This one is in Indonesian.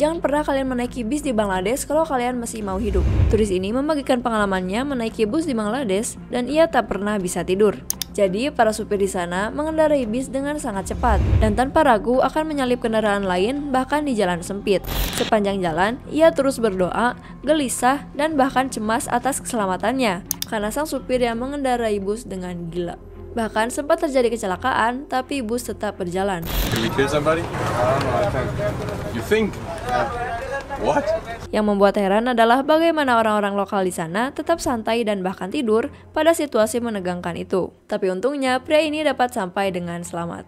Jangan pernah kalian menaiki bis di Bangladesh kalau kalian masih mau hidup. Turis ini membagikan pengalamannya menaiki bus di Bangladesh dan ia tak pernah bisa tidur. Jadi, para supir di sana mengendarai bis dengan sangat cepat dan tanpa ragu akan menyalip kendaraan lain bahkan di jalan sempit. Sepanjang jalan, ia terus berdoa, gelisah, dan bahkan cemas atas keselamatannya karena sang supir yang mengendarai bus dengan gila. Bahkan sempat terjadi kecelakaan, tapi bus tetap berjalan. What? Yang membuat heran adalah bagaimana orang-orang lokal di sana tetap santai dan bahkan tidur pada situasi menegangkan itu. Tapi untungnya pria ini dapat sampai dengan selamat.